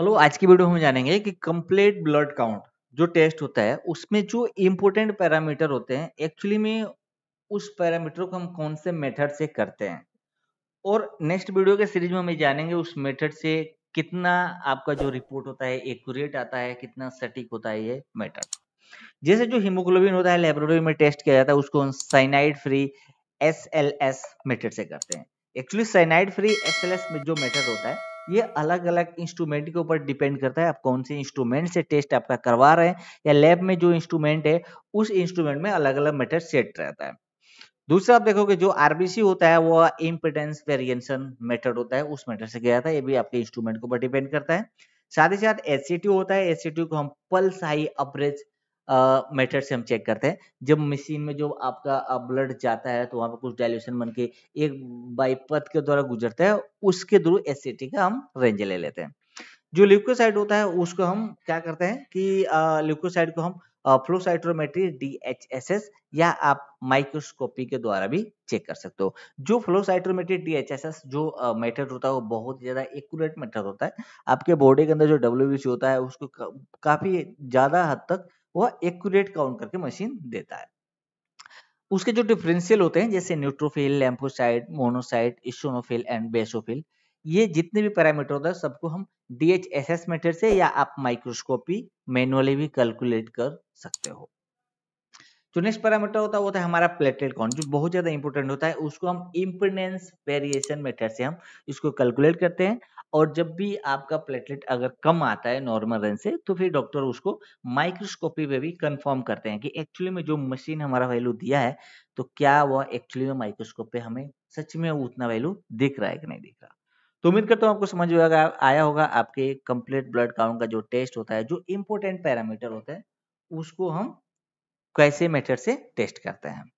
hello आज की video हम जानेंगे कि कंप्लीट ब्लड काउंट जो टेस्ट होता है उसमें जो इम्पोर्टेंट पैरामीटर होते हैं एक्चुअली में उस पैरामीटर को हम कौन से मेथड से करते हैं और नेक्स्ट वीडियो के सीरीज में हम जानेंगे उस मेथड से कितना आपका जो रिपोर्ट होता है एक्यूरेट आता है कितना सटीक होता है ये मेथड जैसे जो हीमोग्लोबिन होता है लेबोरेटरी में टेस्ट किया जाता है उसको हम साइनाइड फ्री एस मेथड से करते हैं एक्चुअली साइनाइड फ्री एस में जो मेथड होता है ये अलग अलग इंस्ट्रूमेंट के ऊपर डिपेंड करता है आप कौन से इंस्ट्रूमेंट से टेस्ट आपका करवा रहे हैं या लैब में जो इंस्ट्रूमेंट है उस इंस्ट्रूमेंट में अलग अलग मेटर सेट रहता है दूसरा आप देखोगे जो आरबीसी होता है वो इम्पिटेंस वेरिएशन मेथड होता है उस मेथड से गया था ये भी आपके इंस्ट्रूमेंट के ऊपर डिपेंड करता है साथ ही साथ एस होता है एस को हम पल्स हाई अपरेज मेथड से हम चेक करते हैं जब मशीन में जो आपका ब्लड जाता है तो वहाँ पर कुछ डायल्यूशन बन के एक बाईपत के द्वारा गुजरता है उसके थ्रू एसिटी का हम रेंज ले लेते हैं जो लिक्विसाइड होता है उसको हम क्या करते हैं कि लिक्विसाइड को हम flow cytometry D H S S या आप माइक्रोस्कोपी के द्वारा भी चेक कर सकते हो जो flow cytometry D H S S जो मेथड होता है वो बहुत ज़्यादा एक्यूरेट मेथड होता है आपके बॉडी के अंदर जो डब्ल्यू होता है उसको काफ़ी ज़्यादा हद तक वह एक्यूरेट काउंट करके मशीन देता है उसके जो डिफरेंशियल होते हैं जैसे neutrophil lymphocyte monocyte eosinophil and basophil ये जितने भी पैरामीटर होता है सबको हम D H S S method से या आप माइक्रोस्कोपी मैनुअली भी कैलकुलेट कर सकते हो तो नेक्स्ट पैरामीटर होता है वो होता है हमारा प्लेटलेट काउंट जो बहुत ज्यादा इंपॉर्टेंट होता है उसको हम इम्पिडेंस वेरिएशन मेथड से हम इसको कैलकुलेट करते हैं और जब भी आपका प्लेटलेट अगर कम आता है नॉर्मल रेंज से तो फिर डॉक्टर उसको माइक्रोस्कोपी में भी कंफर्म करते हैं कि एक्चुअली में जो मशीन हमारा वैल्यू दिया है तो क्या वह एक्चुअली में माइक्रोस्कोप पे हमें सच में उतना वैल्यू दिख रहा है कि नहीं दिख रहा तो उम्मीद करता हूँ आपको समझ में आया होगा आपके कंप्लीट ब्लड काउंट का जो टेस्ट होता है जो इम्पोर्टेंट पैरामीटर होता है उसको हम कैसे मेथड से टेस्ट करते हैं